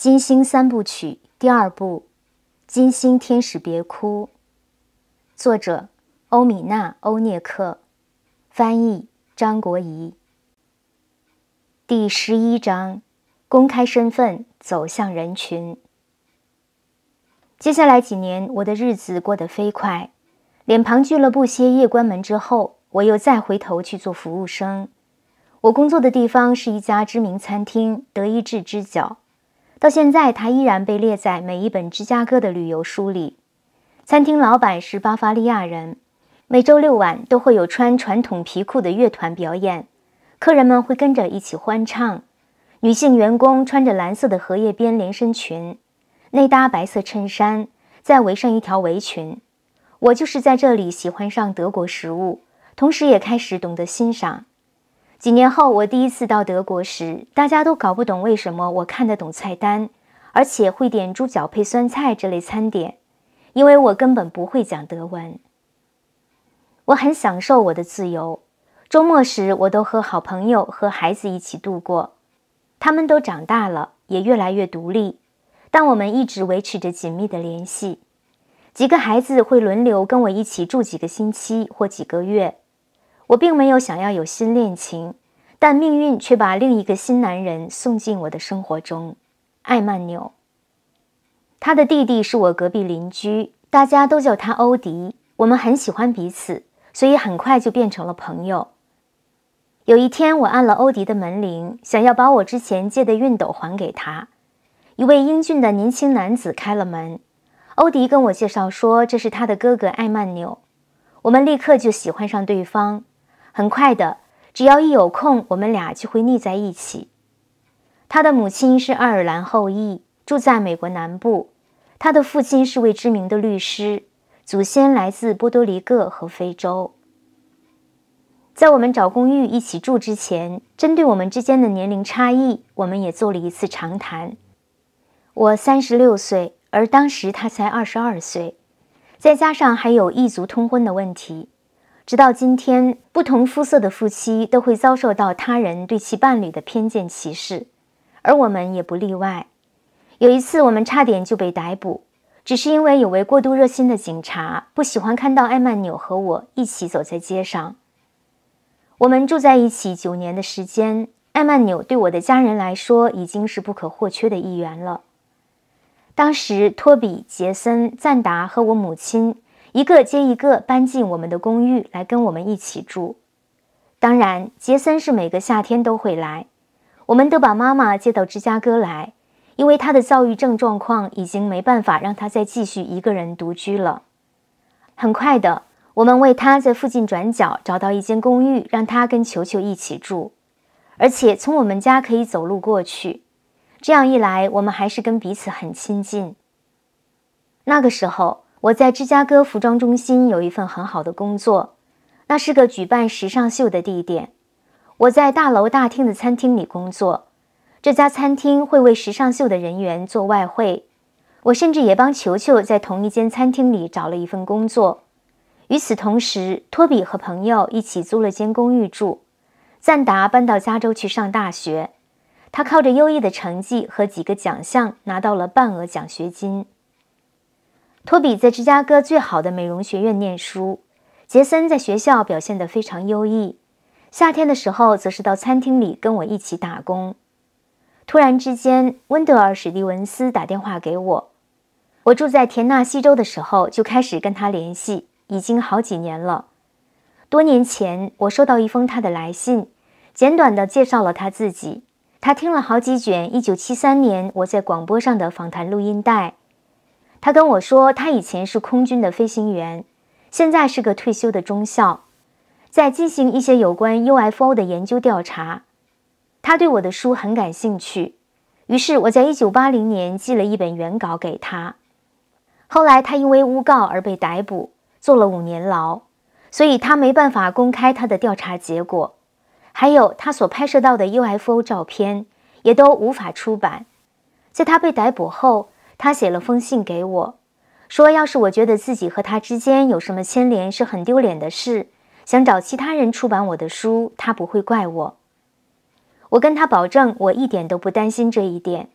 《金星三部曲》第二部《金星天使别哭》，作者欧米娜·欧涅克，翻译张国怡。第十一章：公开身份，走向人群。接下来几年，我的日子过得飞快。脸庞俱乐部歇业关门之后，我又再回头去做服务生。我工作的地方是一家知名餐厅——德意志之角。到现在，它依然被列在每一本芝加哥的旅游书里。餐厅老板是巴伐利亚人，每周六晚都会有穿传统皮裤的乐团表演，客人们会跟着一起欢唱。女性员工穿着蓝色的荷叶边连身裙，内搭白色衬衫，再围上一条围裙。我就是在这里喜欢上德国食物，同时也开始懂得欣赏。几年后，我第一次到德国时，大家都搞不懂为什么我看得懂菜单，而且会点猪脚配酸菜这类餐点，因为我根本不会讲德文。我很享受我的自由，周末时我都和好朋友和孩子一起度过，他们都长大了，也越来越独立，但我们一直维持着紧密的联系。几个孩子会轮流跟我一起住几个星期或几个月。我并没有想要有新恋情，但命运却把另一个新男人送进我的生活中，艾曼纽。他的弟弟是我隔壁邻居，大家都叫他欧迪。我们很喜欢彼此，所以很快就变成了朋友。有一天，我按了欧迪的门铃，想要把我之前借的熨斗还给他。一位英俊的年轻男子开了门，欧迪跟我介绍说这是他的哥哥艾曼纽。我们立刻就喜欢上对方。很快的，只要一有空，我们俩就会腻在一起。他的母亲是爱尔兰后裔，住在美国南部；他的父亲是位知名的律师，祖先来自波多黎各和非洲。在我们找公寓一起住之前，针对我们之间的年龄差异，我们也做了一次长谈。我三十六岁，而当时他才二十二岁，再加上还有异族通婚的问题。直到今天，不同肤色的夫妻都会遭受到他人对其伴侣的偏见歧视，而我们也不例外。有一次，我们差点就被逮捕，只是因为有位过度热心的警察不喜欢看到艾曼纽和我一起走在街上。我们住在一起九年的时间，艾曼纽对我的家人来说已经是不可或缺的一员了。当时，托比、杰森、赞达和我母亲。一个接一个搬进我们的公寓来跟我们一起住。当然，杰森是每个夏天都会来。我们都把妈妈接到芝加哥来，因为她的躁郁症状况已经没办法让她再继续一个人独居了。很快的，我们为他在附近转角找到一间公寓，让他跟球球一起住，而且从我们家可以走路过去。这样一来，我们还是跟彼此很亲近。那个时候。我在芝加哥服装中心有一份很好的工作，那是个举办时尚秀的地点。我在大楼大厅的餐厅里工作，这家餐厅会为时尚秀的人员做外汇。我甚至也帮球球在同一间餐厅里找了一份工作。与此同时，托比和朋友一起租了间公寓住。赞达搬到加州去上大学，他靠着优异的成绩和几个奖项拿到了半额奖学金。托比在芝加哥最好的美容学院念书，杰森在学校表现得非常优异，夏天的时候则是到餐厅里跟我一起打工。突然之间，温德尔·史蒂文斯打电话给我，我住在田纳西州的时候就开始跟他联系，已经好几年了。多年前，我收到一封他的来信，简短的介绍了他自己。他听了好几卷1973年我在广播上的访谈录音带。他跟我说，他以前是空军的飞行员，现在是个退休的中校，在进行一些有关 UFO 的研究调查。他对我的书很感兴趣，于是我在1980年寄了一本原稿给他。后来他因为诬告而被逮捕，坐了五年牢，所以他没办法公开他的调查结果，还有他所拍摄到的 UFO 照片也都无法出版。在他被逮捕后。他写了封信给我，说要是我觉得自己和他之间有什么牵连是很丢脸的事，想找其他人出版我的书，他不会怪我。我跟他保证，我一点都不担心这一点，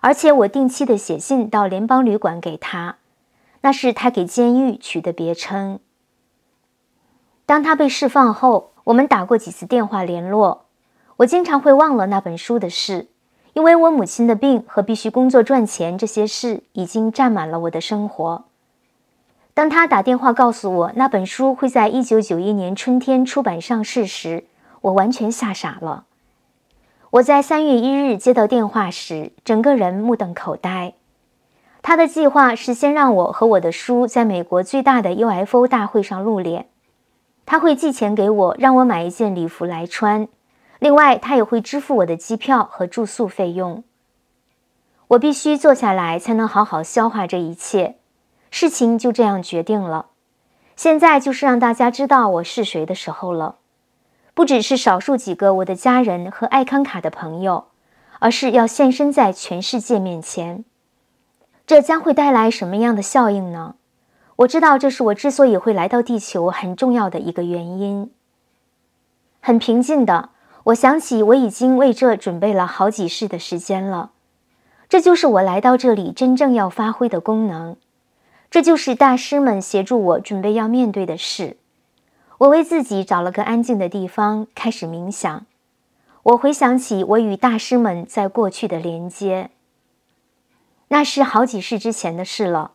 而且我定期的写信到联邦旅馆给他，那是他给监狱取的别称。当他被释放后，我们打过几次电话联络，我经常会忘了那本书的事。因为我母亲的病和必须工作赚钱这些事已经占满了我的生活，当他打电话告诉我那本书会在一九九一年春天出版上市时，我完全吓傻了。我在三月一日接到电话时，整个人目瞪口呆。他的计划是先让我和我的书在美国最大的 UFO 大会上露脸，他会寄钱给我，让我买一件礼服来穿。另外，他也会支付我的机票和住宿费用。我必须坐下来才能好好消化这一切。事情就这样决定了。现在就是让大家知道我是谁的时候了，不只是少数几个我的家人和爱康卡的朋友，而是要现身在全世界面前。这将会带来什么样的效应呢？我知道这是我之所以会来到地球很重要的一个原因。很平静的。我想起我已经为这准备了好几世的时间了，这就是我来到这里真正要发挥的功能，这就是大师们协助我准备要面对的事。我为自己找了个安静的地方，开始冥想。我回想起我与大师们在过去的连接，那是好几世之前的事了。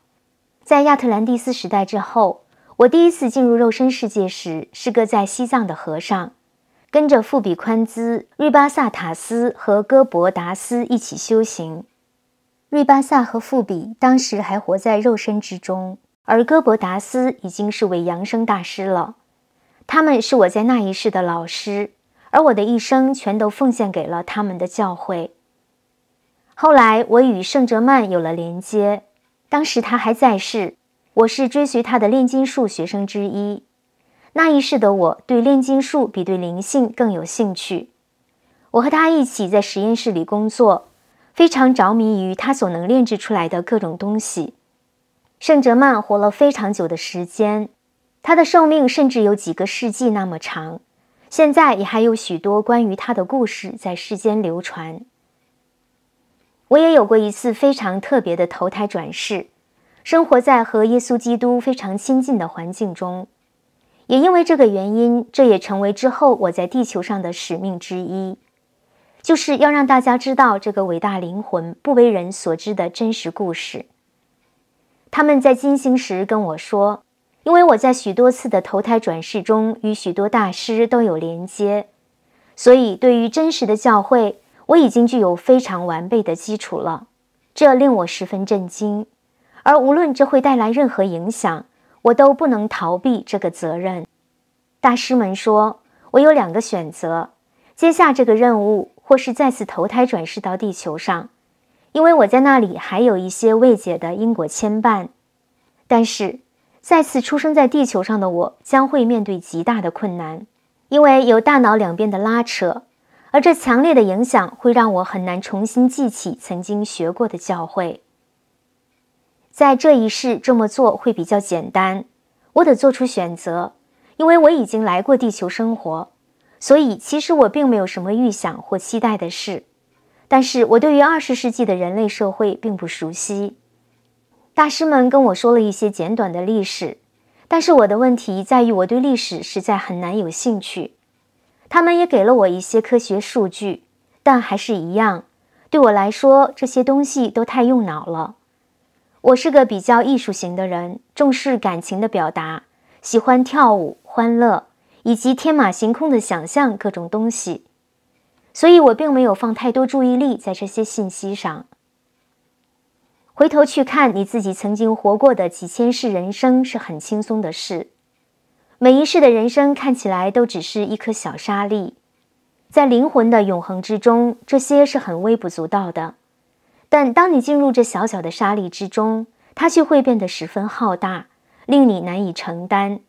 在亚特兰蒂斯时代之后，我第一次进入肉身世界时是个在西藏的和尚。跟着富比宽兹、瑞巴萨塔斯和戈博达斯一起修行。瑞巴萨和富比当时还活在肉身之中，而戈博达斯已经是位扬声大师了。他们是我在那一世的老师，而我的一生全都奉献给了他们的教诲。后来我与圣哲曼有了连接，当时他还在世，我是追随他的炼金术学生之一。那一世的我对炼金术比对灵性更有兴趣。我和他一起在实验室里工作，非常着迷于他所能炼制出来的各种东西。圣哲曼活了非常久的时间，他的寿命甚至有几个世纪那么长。现在也还有许多关于他的故事在世间流传。我也有过一次非常特别的投胎转世，生活在和耶稣基督非常亲近的环境中。也因为这个原因，这也成为之后我在地球上的使命之一，就是要让大家知道这个伟大灵魂不为人所知的真实故事。他们在金星时跟我说，因为我在许多次的投胎转世中与许多大师都有连接，所以对于真实的教会，我已经具有非常完备的基础了。这令我十分震惊，而无论这会带来任何影响。我都不能逃避这个责任。大师们说，我有两个选择：接下这个任务，或是再次投胎转世到地球上，因为我在那里还有一些未解的因果牵绊。但是，再次出生在地球上的我将会面对极大的困难，因为有大脑两边的拉扯，而这强烈的影响会让我很难重新记起曾经学过的教诲。在这一世这么做会比较简单，我得做出选择，因为我已经来过地球生活，所以其实我并没有什么预想或期待的事。但是我对于二十世纪的人类社会并不熟悉，大师们跟我说了一些简短的历史，但是我的问题在于我对历史实在很难有兴趣。他们也给了我一些科学数据，但还是一样，对我来说这些东西都太用脑了。我是个比较艺术型的人，重视感情的表达，喜欢跳舞、欢乐，以及天马行空的想象各种东西。所以，我并没有放太多注意力在这些信息上。回头去看你自己曾经活过的几千世人生是很轻松的事。每一世的人生看起来都只是一颗小沙粒，在灵魂的永恒之中，这些是很微不足道的。但当你进入这小小的沙粒之中，它却会变得十分浩大，令你难以承担。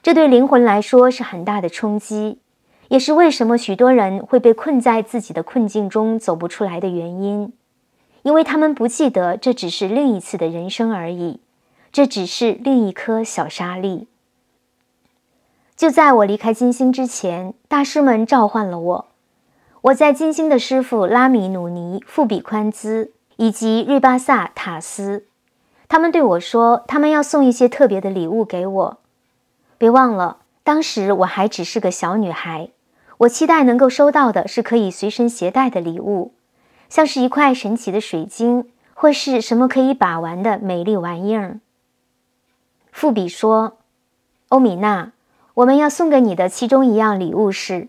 这对灵魂来说是很大的冲击，也是为什么许多人会被困在自己的困境中走不出来的原因，因为他们不记得这只是另一次的人生而已，这只是另一颗小沙粒。就在我离开金星之前，大师们召唤了我。我在金星的师傅拉米努尼、富比宽兹以及瑞巴萨塔斯，他们对我说，他们要送一些特别的礼物给我。别忘了，当时我还只是个小女孩，我期待能够收到的是可以随身携带的礼物，像是一块神奇的水晶，或是什么可以把玩的美丽玩意儿。富比说：“欧米娜，我们要送给你的其中一样礼物是。”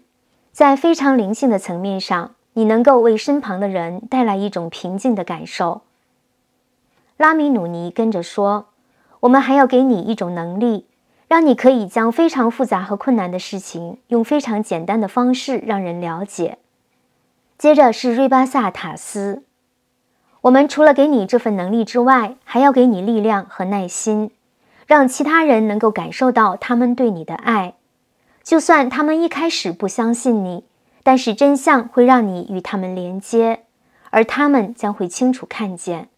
在非常灵性的层面上，你能够为身旁的人带来一种平静的感受。拉米努尼跟着说：“我们还要给你一种能力，让你可以将非常复杂和困难的事情用非常简单的方式让人了解。”接着是瑞巴萨塔斯：“我们除了给你这份能力之外，还要给你力量和耐心，让其他人能够感受到他们对你的爱。”就算他们一开始不相信你，但是真相会让你与他们连接，而他们将会清楚看见。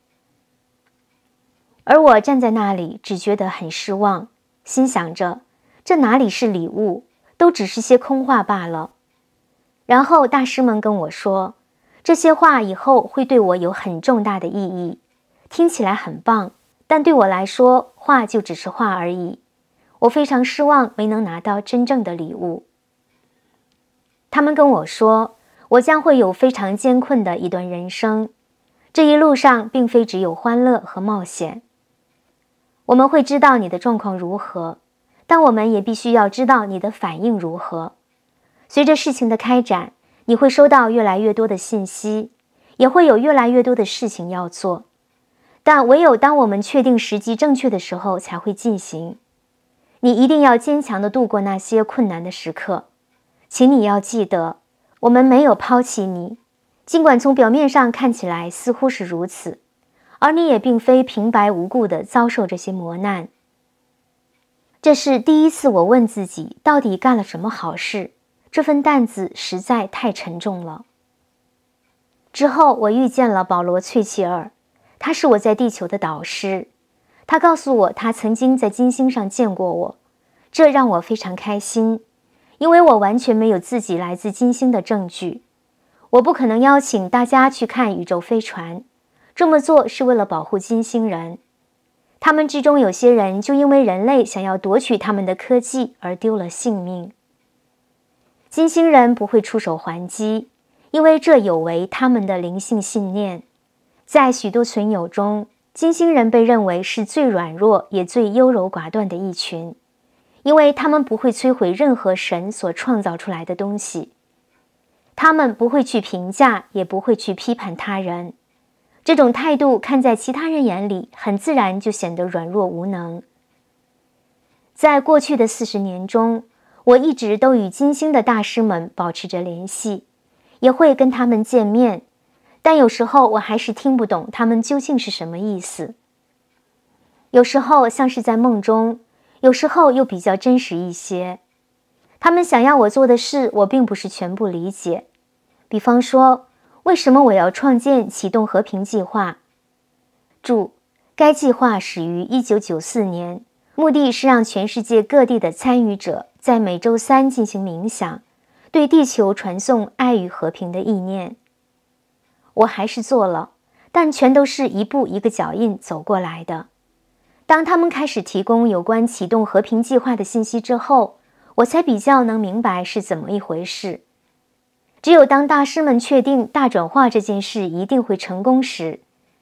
而我站在那里，只觉得很失望，心想着这哪里是礼物，都只是些空话罢了。然后大师们跟我说，这些话以后会对我有很重大的意义，听起来很棒，但对我来说，话就只是话而已。我非常失望，没能拿到真正的礼物。他们跟我说，我将会有非常艰困的一段人生，这一路上并非只有欢乐和冒险。我们会知道你的状况如何，但我们也必须要知道你的反应如何。随着事情的开展，你会收到越来越多的信息，也会有越来越多的事情要做，但唯有当我们确定时机正确的时候，才会进行。你一定要坚强地度过那些困难的时刻，请你要记得，我们没有抛弃你，尽管从表面上看起来似乎是如此，而你也并非平白无故地遭受这些磨难。这是第一次我问自己到底干了什么好事，这份担子实在太沉重了。之后我遇见了保罗·翠奇尔，他是我在地球的导师。他告诉我，他曾经在金星上见过我，这让我非常开心，因为我完全没有自己来自金星的证据。我不可能邀请大家去看宇宙飞船，这么做是为了保护金星人，他们之中有些人就因为人类想要夺取他们的科技而丢了性命。金星人不会出手还击，因为这有违他们的灵性信念，在许多存友中。金星人被认为是最软弱也最优柔寡断的一群，因为他们不会摧毁任何神所创造出来的东西，他们不会去评价，也不会去批判他人。这种态度看在其他人眼里，很自然就显得软弱无能。在过去的四十年中，我一直都与金星的大师们保持着联系，也会跟他们见面。但有时候我还是听不懂他们究竟是什么意思。有时候像是在梦中，有时候又比较真实一些。他们想要我做的事，我并不是全部理解。比方说，为什么我要创建启动和平计划？注：该计划始于一九九四年，目的是让全世界各地的参与者在每周三进行冥想，对地球传送爱与和平的意念。我还是做了，但全都是一步一个脚印走过来的。当他们开始提供有关启动和平计划的信息之后，我才比较能明白是怎么一回事。只有当大师们确定大转化这件事一定会成功时，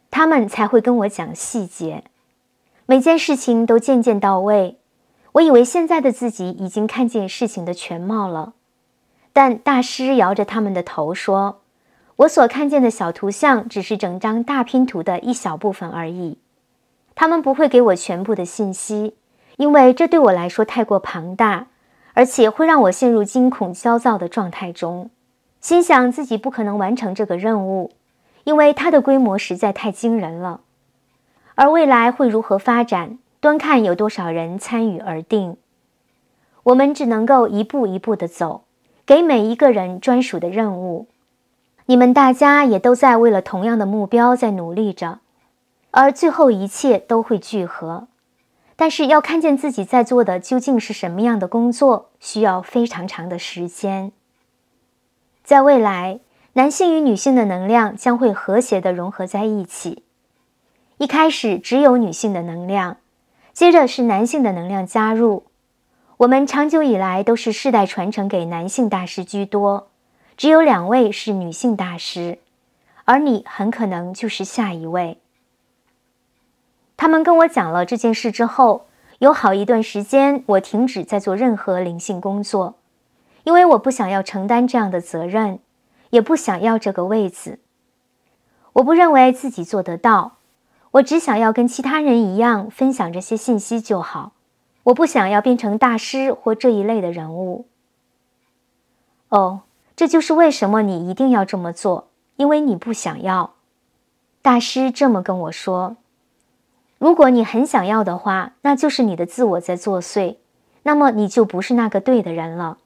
他们才会跟我讲细节。每件事情都渐渐到位。我以为现在的自己已经看见事情的全貌了，但大师摇着他们的头说。我所看见的小图像只是整张大拼图的一小部分而已，他们不会给我全部的信息，因为这对我来说太过庞大，而且会让我陷入惊恐焦躁的状态中，心想自己不可能完成这个任务，因为它的规模实在太惊人了。而未来会如何发展，端看有多少人参与而定。我们只能够一步一步地走，给每一个人专属的任务。你们大家也都在为了同样的目标在努力着，而最后一切都会聚合。但是要看见自己在做的究竟是什么样的工作，需要非常长的时间。在未来，男性与女性的能量将会和谐的融合在一起。一开始只有女性的能量，接着是男性的能量加入。我们长久以来都是世代传承给男性大师居多。只有两位是女性大师，而你很可能就是下一位。他们跟我讲了这件事之后，有好一段时间我停止在做任何灵性工作，因为我不想要承担这样的责任，也不想要这个位子。我不认为自己做得到，我只想要跟其他人一样分享这些信息就好。我不想要变成大师或这一类的人物。哦。这就是为什么你一定要这么做，因为你不想要。大师这么跟我说：“如果你很想要的话，那就是你的自我在作祟，那么你就不是那个对的人了。”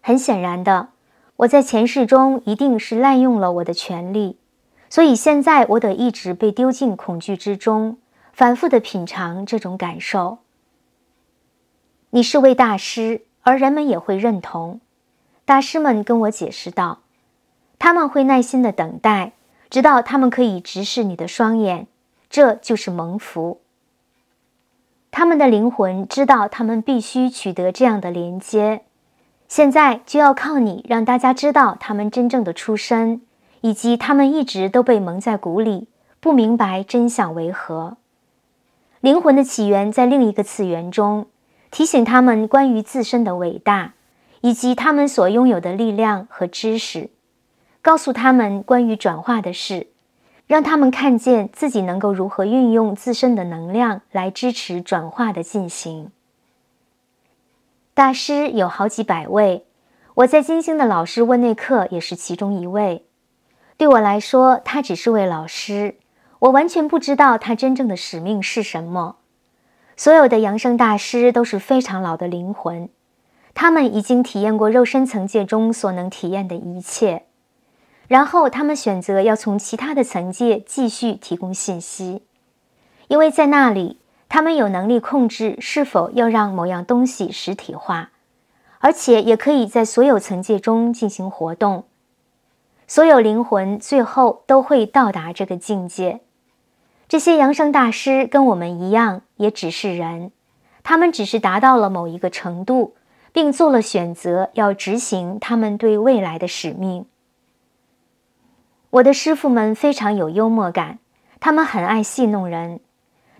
很显然的，我在前世中一定是滥用了我的权利，所以现在我得一直被丢进恐惧之中，反复的品尝这种感受。你是位大师，而人们也会认同。大师们跟我解释道：“他们会耐心的等待，直到他们可以直视你的双眼。这就是蒙福。他们的灵魂知道，他们必须取得这样的连接。现在就要靠你，让大家知道他们真正的出身，以及他们一直都被蒙在鼓里，不明白真相为何。灵魂的起源在另一个次元中，提醒他们关于自身的伟大。”以及他们所拥有的力量和知识，告诉他们关于转化的事，让他们看见自己能够如何运用自身的能量来支持转化的进行。大师有好几百位，我在金星的老师问内克也是其中一位。对我来说，他只是位老师，我完全不知道他真正的使命是什么。所有的扬声大师都是非常老的灵魂。他们已经体验过肉身层界中所能体验的一切，然后他们选择要从其他的层界继续提供信息，因为在那里他们有能力控制是否要让某样东西实体化，而且也可以在所有层界中进行活动。所有灵魂最后都会到达这个境界。这些扬生大师跟我们一样，也只是人，他们只是达到了某一个程度。并做了选择，要执行他们对未来的使命。我的师傅们非常有幽默感，他们很爱戏弄人。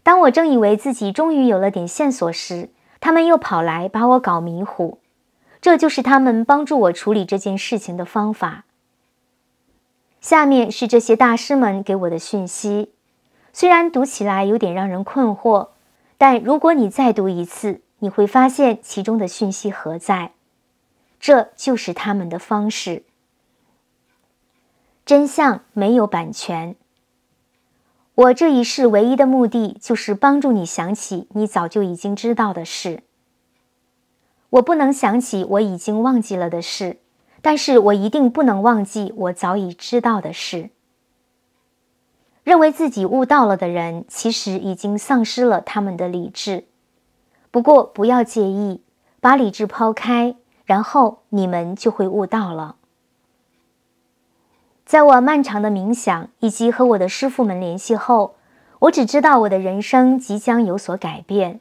当我正以为自己终于有了点线索时，他们又跑来把我搞迷糊。这就是他们帮助我处理这件事情的方法。下面是这些大师们给我的讯息，虽然读起来有点让人困惑，但如果你再读一次。你会发现其中的讯息何在，这就是他们的方式。真相没有版权。我这一世唯一的目的就是帮助你想起你早就已经知道的事。我不能想起我已经忘记了的事，但是我一定不能忘记我早已知道的事。认为自己悟到了的人，其实已经丧失了他们的理智。不过不要介意，把理智抛开，然后你们就会悟道了。在我漫长的冥想以及和我的师傅们联系后，我只知道我的人生即将有所改变，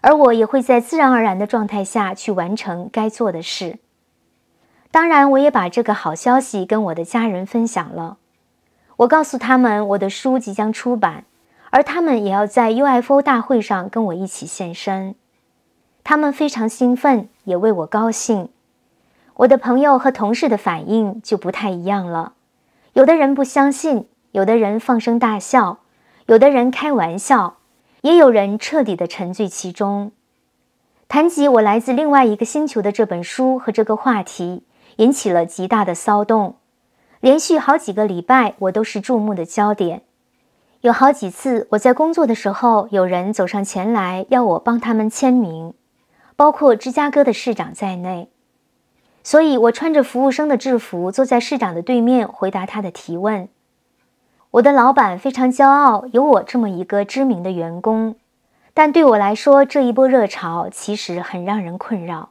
而我也会在自然而然的状态下去完成该做的事。当然，我也把这个好消息跟我的家人分享了。我告诉他们我的书即将出版，而他们也要在 UFO 大会上跟我一起现身。他们非常兴奋，也为我高兴。我的朋友和同事的反应就不太一样了，有的人不相信，有的人放声大笑，有的人开玩笑，也有人彻底的沉醉其中。谈及我来自另外一个星球的这本书和这个话题，引起了极大的骚动。连续好几个礼拜，我都是注目的焦点。有好几次，我在工作的时候，有人走上前来要我帮他们签名。包括芝加哥的市长在内，所以我穿着服务生的制服坐在市长的对面回答他的提问。我的老板非常骄傲有我这么一个知名的员工，但对我来说这一波热潮其实很让人困扰。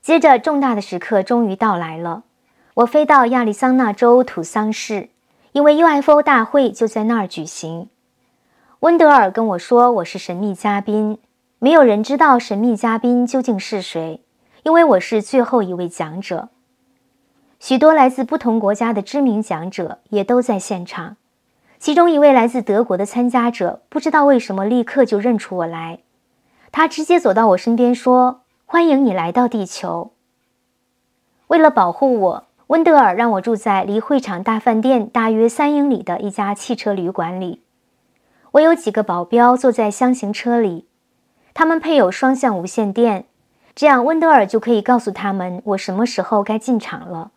接着，重大的时刻终于到来了，我飞到亚利桑那州土桑市，因为 UFO 大会就在那儿举行。温德尔跟我说我是神秘嘉宾。没有人知道神秘嘉宾究竟是谁，因为我是最后一位讲者。许多来自不同国家的知名讲者也都在现场。其中一位来自德国的参加者，不知道为什么立刻就认出我来，他直接走到我身边说：“欢迎你来到地球。”为了保护我，温德尔让我住在离会场大饭店大约三英里的一家汽车旅馆里。我有几个保镖坐在箱型车里。他们配有双向无线电，这样温德尔就可以告诉他们我什么时候该进场了。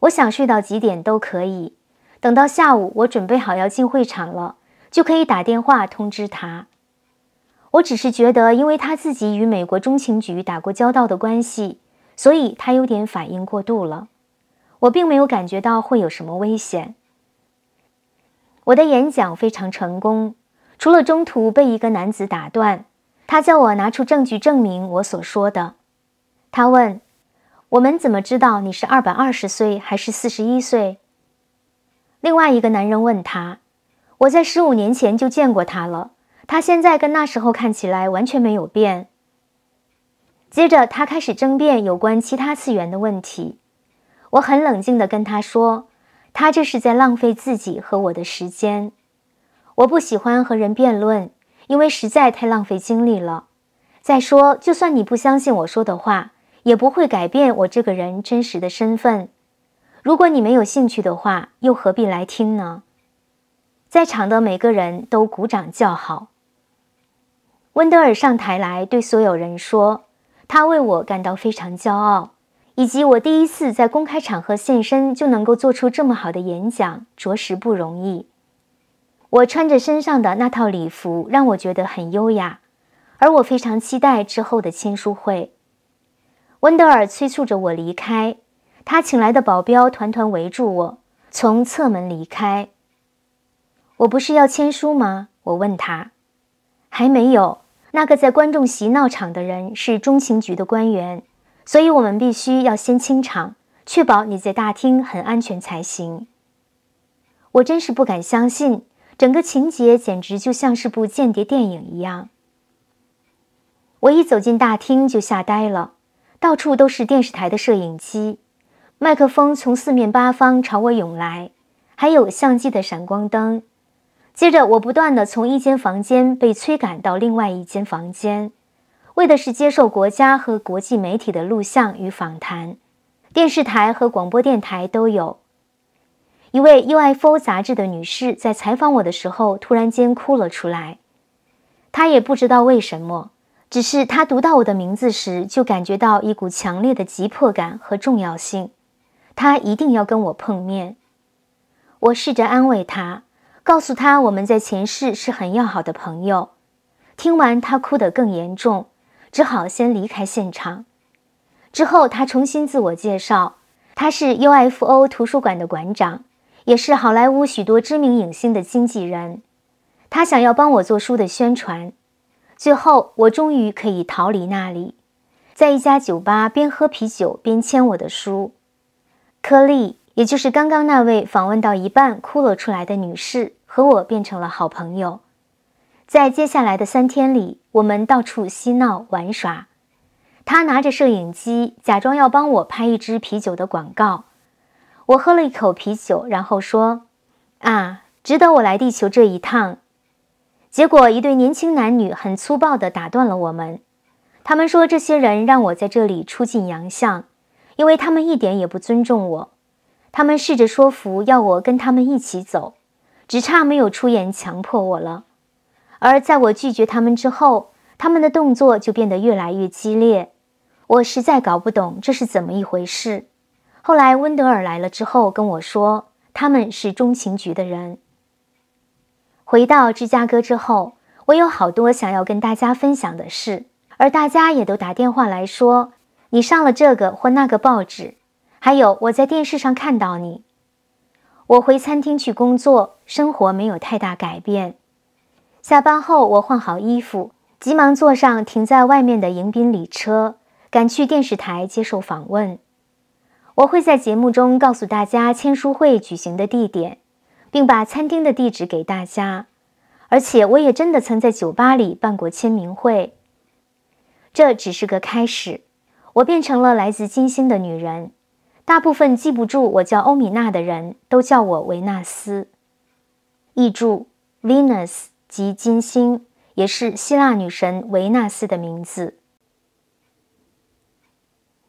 我想睡到几点都可以，等到下午我准备好要进会场了，就可以打电话通知他。我只是觉得，因为他自己与美国中情局打过交道的关系，所以他有点反应过度了。我并没有感觉到会有什么危险。我的演讲非常成功，除了中途被一个男子打断。他叫我拿出证据证明我所说的。他问：“我们怎么知道你是二百二十岁还是四十一岁？”另外一个男人问他：“我在十五年前就见过他了，他现在跟那时候看起来完全没有变。”接着他开始争辩有关其他次元的问题。我很冷静地跟他说：“他这是在浪费自己和我的时间。我不喜欢和人辩论。”因为实在太浪费精力了。再说，就算你不相信我说的话，也不会改变我这个人真实的身份。如果你没有兴趣的话，又何必来听呢？在场的每个人都鼓掌叫好。温德尔上台来对所有人说：“他为我感到非常骄傲，以及我第一次在公开场合现身就能够做出这么好的演讲，着实不容易。”我穿着身上的那套礼服，让我觉得很优雅，而我非常期待之后的签书会。温德尔催促着我离开，他请来的保镖团团围住我，从侧门离开。我不是要签书吗？我问他。还没有。那个在观众席闹场的人是中情局的官员，所以我们必须要先清场，确保你在大厅很安全才行。我真是不敢相信。整个情节简直就像是部间谍电影一样。我一走进大厅就吓呆了，到处都是电视台的摄影机、麦克风从四面八方朝我涌来，还有相机的闪光灯。接着，我不断的从一间房间被催赶到另外一间房间，为的是接受国家和国际媒体的录像与访谈，电视台和广播电台都有。一位 UFO 杂志的女士在采访我的时候，突然间哭了出来。她也不知道为什么，只是她读到我的名字时，就感觉到一股强烈的急迫感和重要性。她一定要跟我碰面。我试着安慰她，告诉她我们在前世是很要好的朋友。听完，她哭得更严重，只好先离开现场。之后，她重新自我介绍，她是 UFO 图书馆的馆长。也是好莱坞许多知名影星的经纪人，他想要帮我做书的宣传。最后，我终于可以逃离那里，在一家酒吧边喝啤酒边签我的书。科利，也就是刚刚那位访问到一半哭了出来的女士，和我变成了好朋友。在接下来的三天里，我们到处嬉闹玩耍。他拿着摄影机，假装要帮我拍一支啤酒的广告。我喝了一口啤酒，然后说：“啊，值得我来地球这一趟。”结果，一对年轻男女很粗暴地打断了我们。他们说：“这些人让我在这里出尽洋相，因为他们一点也不尊重我。他们试着说服要我跟他们一起走，只差没有出言强迫我了。”而在我拒绝他们之后，他们的动作就变得越来越激烈。我实在搞不懂这是怎么一回事。后来温德尔来了之后跟我说，他们是中情局的人。回到芝加哥之后，我有好多想要跟大家分享的事，而大家也都打电话来说你上了这个或那个报纸，还有我在电视上看到你。我回餐厅去工作，生活没有太大改变。下班后，我换好衣服，急忙坐上停在外面的迎宾礼车，赶去电视台接受访问。我会在节目中告诉大家签书会举行的地点，并把餐厅的地址给大家。而且，我也真的曾在酒吧里办过签名会。这只是个开始，我变成了来自金星的女人。大部分记不住我叫欧米娜的人都叫我维纳斯。译注：Venus 即金星，也是希腊女神维纳斯的名字。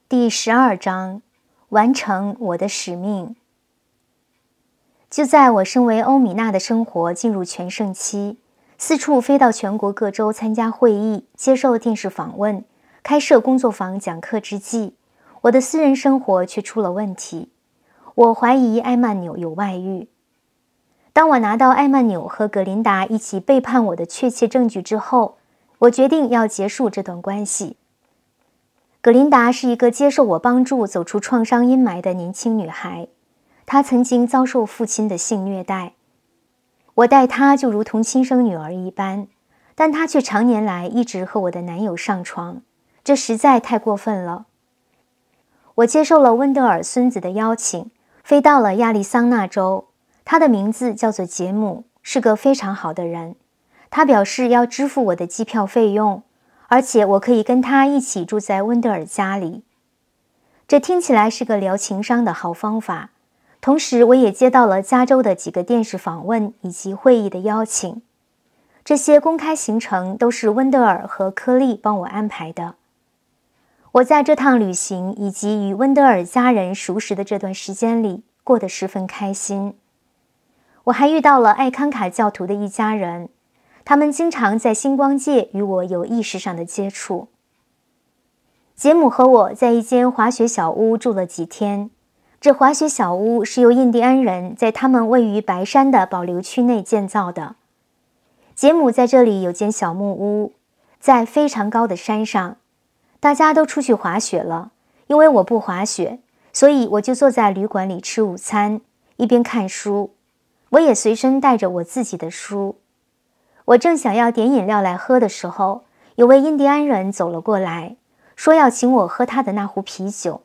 第十二章。完成我的使命。就在我身为欧米娜的生活进入全盛期，四处飞到全国各州参加会议、接受电视访问、开设工作坊讲课之际，我的私人生活却出了问题。我怀疑埃曼纽有外遇。当我拿到埃曼纽和格琳达一起背叛我的确切证据之后，我决定要结束这段关系。葛琳达是一个接受我帮助走出创伤阴霾的年轻女孩，她曾经遭受父亲的性虐待，我待她就如同亲生女儿一般，但她却常年来一直和我的男友上床，这实在太过分了。我接受了温德尔孙子的邀请，飞到了亚利桑那州，他的名字叫做杰姆，是个非常好的人，他表示要支付我的机票费用。而且我可以跟他一起住在温德尔家里，这听起来是个聊情商的好方法。同时，我也接到了加州的几个电视访问以及会议的邀请，这些公开行程都是温德尔和科利帮我安排的。我在这趟旅行以及与温德尔家人熟识的这段时间里过得十分开心，我还遇到了爱康卡教徒的一家人。他们经常在星光界与我有意识上的接触。杰姆和我在一间滑雪小屋住了几天，这滑雪小屋是由印第安人在他们位于白山的保留区内建造的。杰姆在这里有间小木屋，在非常高的山上。大家都出去滑雪了，因为我不滑雪，所以我就坐在旅馆里吃午餐，一边看书。我也随身带着我自己的书。我正想要点饮料来喝的时候，有位印第安人走了过来，说要请我喝他的那壶啤酒。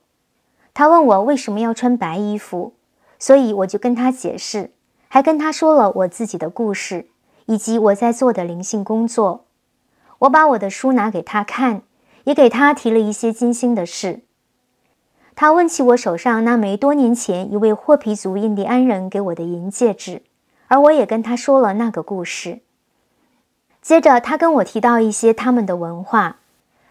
他问我为什么要穿白衣服，所以我就跟他解释，还跟他说了我自己的故事，以及我在做的灵性工作。我把我的书拿给他看，也给他提了一些金星的事。他问起我手上那枚多年前一位霍皮族印第安人给我的银戒指，而我也跟他说了那个故事。接着，他跟我提到一些他们的文化。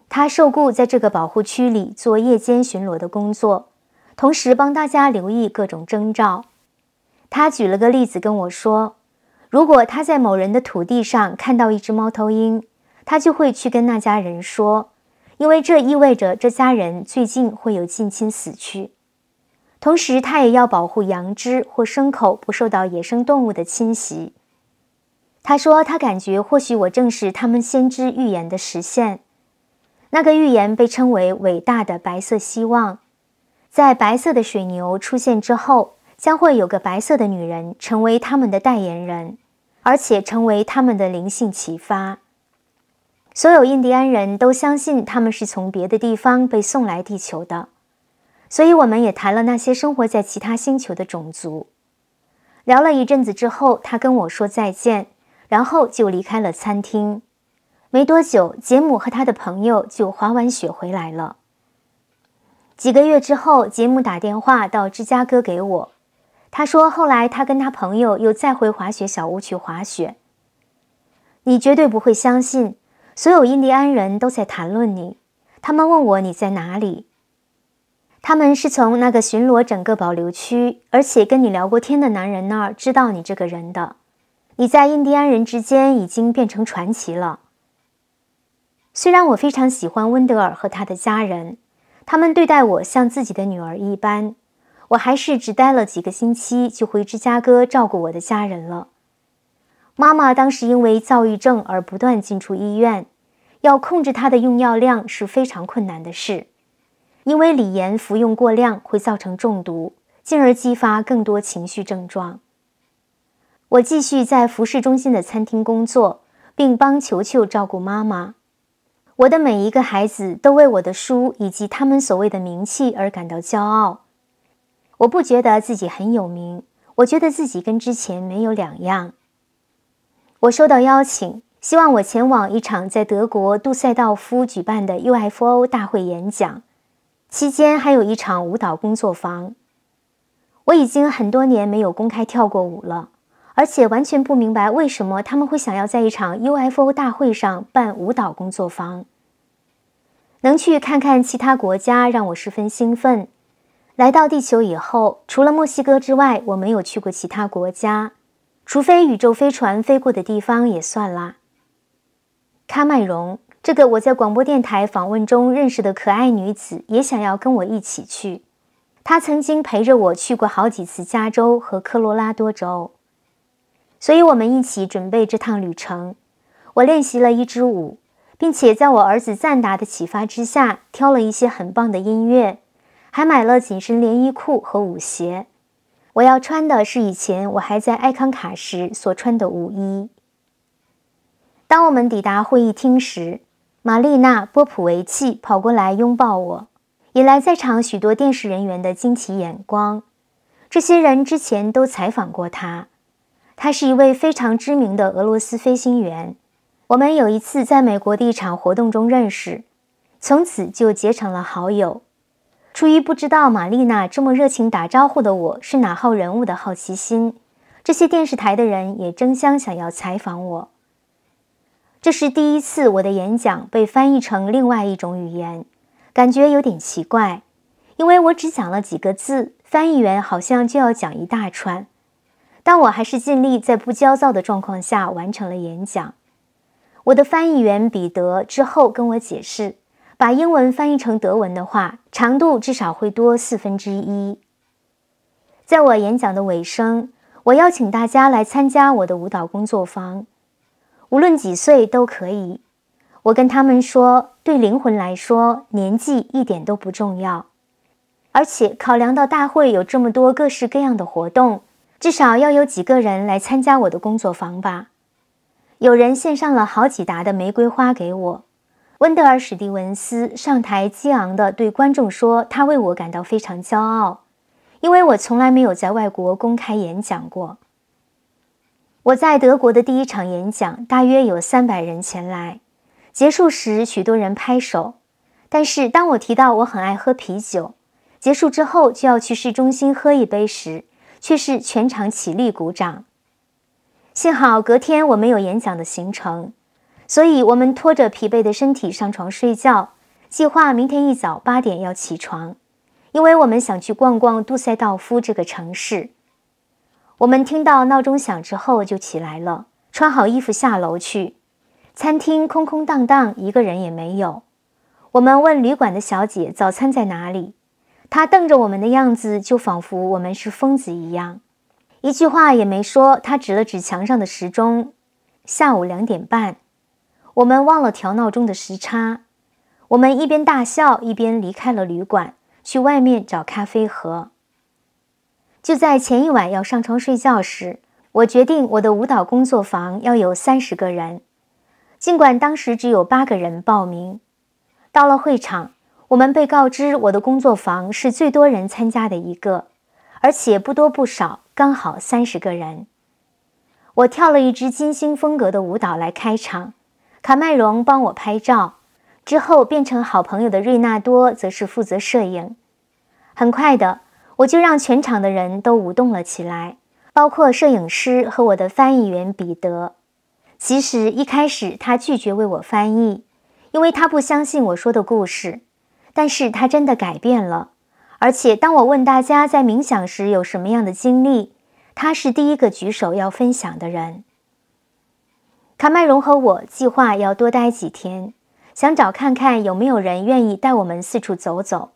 他受雇在这个保护区里做夜间巡逻的工作，同时帮大家留意各种征兆。他举了个例子跟我说，如果他在某人的土地上看到一只猫头鹰，他就会去跟那家人说，因为这意味着这家人最近会有近亲死去。同时，他也要保护羊只或牲口不受到野生动物的侵袭。他说：“他感觉或许我正是他们先知预言的实现。那个预言被称为‘伟大的白色希望’。在白色的水牛出现之后，将会有个白色的女人成为他们的代言人，而且成为他们的灵性启发。所有印第安人都相信他们是从别的地方被送来地球的。所以我们也谈了那些生活在其他星球的种族。聊了一阵子之后，他跟我说再见。”然后就离开了餐厅。没多久，杰姆和他的朋友就滑完雪回来了。几个月之后，杰姆打电话到芝加哥给我，他说：“后来他跟他朋友又再回滑雪小屋去滑雪。你绝对不会相信，所有印第安人都在谈论你。他们问我你在哪里。他们是从那个巡逻整个保留区，而且跟你聊过天的男人那儿知道你这个人的。”你在印第安人之间已经变成传奇了。虽然我非常喜欢温德尔和他的家人，他们对待我像自己的女儿一般，我还是只待了几个星期就回芝加哥照顾我的家人了。妈妈当时因为躁郁症而不断进出医院，要控制她的用药量是非常困难的事，因为锂盐服用过量会造成中毒，进而激发更多情绪症状。我继续在服饰中心的餐厅工作，并帮球球照顾妈妈。我的每一个孩子都为我的书以及他们所谓的名气而感到骄傲。我不觉得自己很有名，我觉得自己跟之前没有两样。我收到邀请，希望我前往一场在德国杜塞道夫举办的 UFO 大会演讲，期间还有一场舞蹈工作坊。我已经很多年没有公开跳过舞了。而且完全不明白为什么他们会想要在一场 UFO 大会上办舞蹈工作坊。能去看看其他国家让我十分兴奋。来到地球以后，除了墨西哥之外，我没有去过其他国家，除非宇宙飞船飞过的地方也算啦。喀麦隆，这个我在广播电台访问中认识的可爱女子，也想要跟我一起去。她曾经陪着我去过好几次加州和科罗拉多州。所以我们一起准备这趟旅程。我练习了一支舞，并且在我儿子赞达的启发之下，挑了一些很棒的音乐，还买了紧身连衣裤和舞鞋。我要穿的是以前我还在爱康卡时所穿的舞衣。当我们抵达会议厅时，玛丽娜·波普维奇跑过来拥抱我，引来在场许多电视人员的惊奇眼光。这些人之前都采访过她。他是一位非常知名的俄罗斯飞行员，我们有一次在美国的一场活动中认识，从此就结成了好友。出于不知道玛丽娜这么热情打招呼的我是哪号人物的好奇心，这些电视台的人也争相想要采访我。这是第一次我的演讲被翻译成另外一种语言，感觉有点奇怪，因为我只讲了几个字，翻译员好像就要讲一大串。但我还是尽力在不焦躁的状况下完成了演讲。我的翻译员彼得之后跟我解释，把英文翻译成德文的话，长度至少会多四分之一。在我演讲的尾声，我邀请大家来参加我的舞蹈工作坊，无论几岁都可以。我跟他们说，对灵魂来说，年纪一点都不重要。而且，考量到大会有这么多各式各样的活动。至少要有几个人来参加我的工作坊吧。有人献上了好几沓的玫瑰花给我。温德尔·史蒂文斯上台，激昂地对观众说：“他为我感到非常骄傲，因为我从来没有在外国公开演讲过。我在德国的第一场演讲，大约有三百人前来。结束时，许多人拍手。但是当我提到我很爱喝啤酒，结束之后就要去市中心喝一杯时，”却是全场起立鼓掌。幸好隔天我们有演讲的行程，所以我们拖着疲惫的身体上床睡觉。计划明天一早八点要起床，因为我们想去逛逛杜塞道夫这个城市。我们听到闹钟响之后就起来了，穿好衣服下楼去。餐厅空空荡荡，一个人也没有。我们问旅馆的小姐：“早餐在哪里？”他瞪着我们的样子，就仿佛我们是疯子一样，一句话也没说。他指了指墙上的时钟，下午两点半。我们忘了调闹钟的时差。我们一边大笑，一边离开了旅馆，去外面找咖啡喝。就在前一晚要上床睡觉时，我决定我的舞蹈工作房要有三十个人，尽管当时只有八个人报名。到了会场。我们被告知我的工作房是最多人参加的一个，而且不多不少，刚好三十个人。我跳了一支金星风格的舞蹈来开场，卡麦隆帮我拍照，之后变成好朋友的瑞纳多则是负责摄影。很快的，我就让全场的人都舞动了起来，包括摄影师和我的翻译员彼得。其实一开始他拒绝为我翻译，因为他不相信我说的故事。但是他真的改变了，而且当我问大家在冥想时有什么样的经历，他是第一个举手要分享的人。卡麦荣和我计划要多待几天，想找看看有没有人愿意带我们四处走走。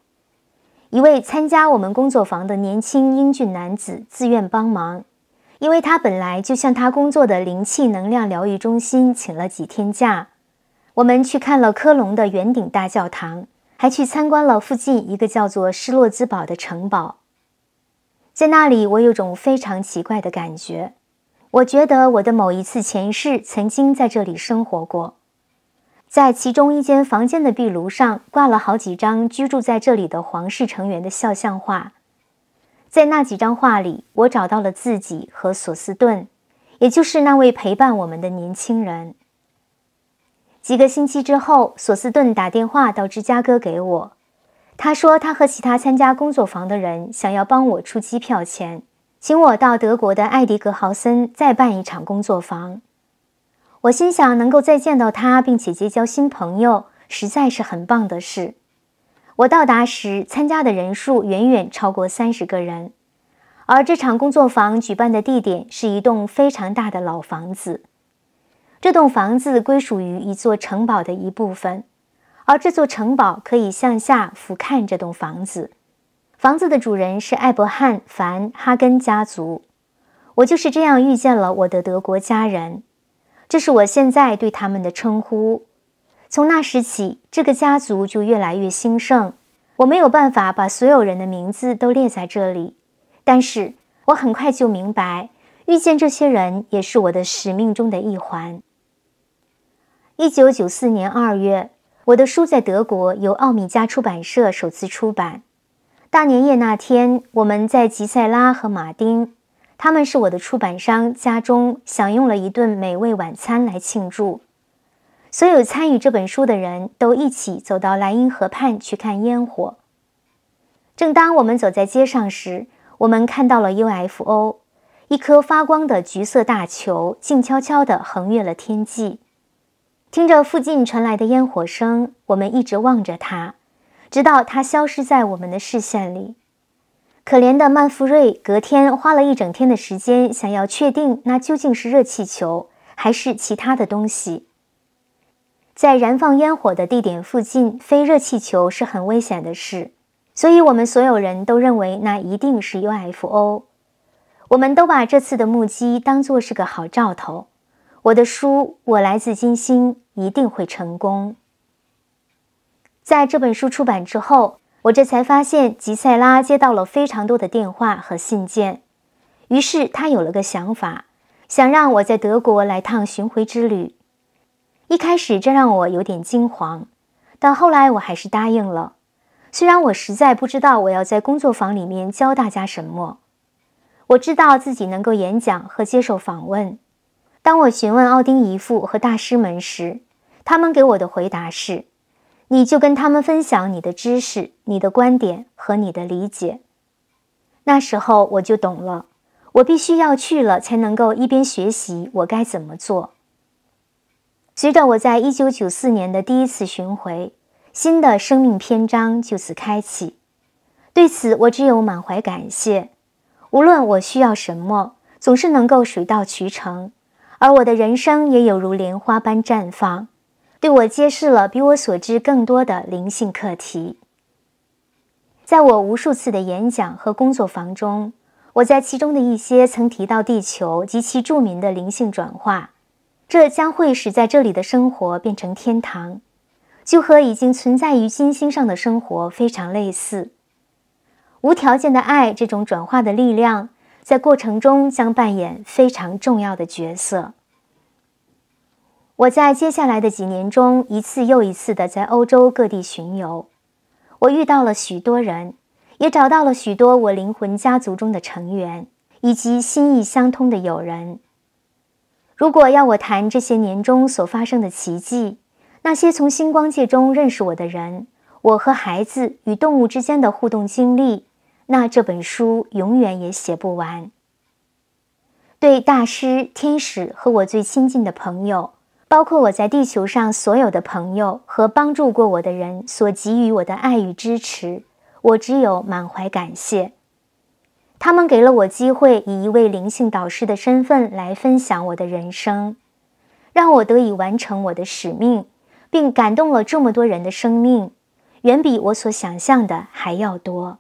一位参加我们工作坊的年轻英俊男子自愿帮忙，因为他本来就向他工作的灵气能量疗愈中心请了几天假。我们去看了科隆的圆顶大教堂。还去参观了附近一个叫做施洛兹堡的城堡，在那里我有种非常奇怪的感觉，我觉得我的某一次前世曾经在这里生活过。在其中一间房间的壁炉上挂了好几张居住在这里的皇室成员的肖像画，在那几张画里，我找到了自己和索斯顿，也就是那位陪伴我们的年轻人。几个星期之后，索斯顿打电话到芝加哥给我，他说他和其他参加工作坊的人想要帮我出机票钱，请我到德国的艾迪格豪森再办一场工作坊。我心想能够再见到他，并且结交新朋友，实在是很棒的事。我到达时，参加的人数远远超过三十个人，而这场工作坊举办的地点是一栋非常大的老房子。这栋房子归属于一座城堡的一部分，而这座城堡可以向下俯瞰这栋房子。房子的主人是艾伯汉·凡·哈根家族。我就是这样遇见了我的德国家人，这是我现在对他们的称呼。从那时起，这个家族就越来越兴盛。我没有办法把所有人的名字都列在这里，但是我很快就明白，遇见这些人也是我的使命中的一环。一九九四年二月，我的书在德国由奥米加出版社首次出版。大年夜那天，我们在吉塞拉和马丁，他们是我的出版商，家中享用了一顿美味晚餐来庆祝。所有参与这本书的人都一起走到莱茵河畔去看烟火。正当我们走在街上时，我们看到了 UFO，一颗发光的橘色大球静悄悄地横越了天际。听着附近传来的烟火声，我们一直望着它，直到它消失在我们的视线里。可怜的曼弗瑞隔天花了一整天的时间，想要确定那究竟是热气球还是其他的东西。在燃放烟火的地点附近飞热气球是很危险的事，所以我们所有人都认为那一定是 UFO。我们都把这次的目击当作是个好兆头。我的书，我来自金星，一定会成功。在这本书出版之后，我这才发现吉塞拉接到了非常多的电话和信件，于是他有了个想法，想让我在德国来趟巡回之旅。一开始这让我有点惊慌，但后来我还是答应了。虽然我实在不知道我要在工作坊里面教大家什么，我知道自己能够演讲和接受访问。当我询问奥丁姨父和大师们时，他们给我的回答是：“你就跟他们分享你的知识、你的观点和你的理解。”那时候我就懂了，我必须要去了，才能够一边学习我该怎么做。随着我在一九九四年的第一次巡回，新的生命篇章就此开启。对此，我只有满怀感谢。无论我需要什么，总是能够水到渠成。而我的人生也有如莲花般绽放，对我揭示了比我所知更多的灵性课题。在我无数次的演讲和工作坊中，我在其中的一些曾提到地球及其著名的灵性转化，这将会使在这里的生活变成天堂，就和已经存在于金星上的生活非常类似。无条件的爱，这种转化的力量。在过程中将扮演非常重要的角色。我在接下来的几年中，一次又一次的在欧洲各地巡游，我遇到了许多人，也找到了许多我灵魂家族中的成员以及心意相通的友人。如果要我谈这些年中所发生的奇迹，那些从星光界中认识我的人，我和孩子与动物之间的互动经历。那这本书永远也写不完。对大师、天使和我最亲近的朋友，包括我在地球上所有的朋友和帮助过我的人所给予我的爱与支持，我只有满怀感谢。他们给了我机会，以一位灵性导师的身份来分享我的人生，让我得以完成我的使命，并感动了这么多人的生命，远比我所想象的还要多。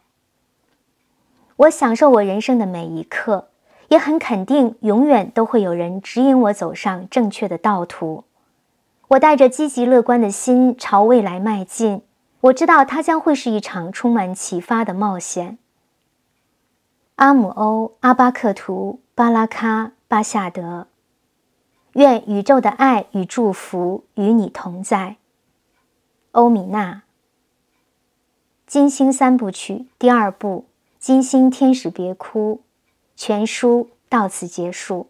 我享受我人生的每一刻，也很肯定，永远都会有人指引我走上正确的道途。我带着积极乐观的心朝未来迈进，我知道它将会是一场充满启发的冒险。阿姆欧、阿巴克图、巴拉卡、巴夏德，愿宇宙的爱与祝福与你同在。欧米娜，《金星三部曲》第二部。《金星天使别哭》，全书到此结束。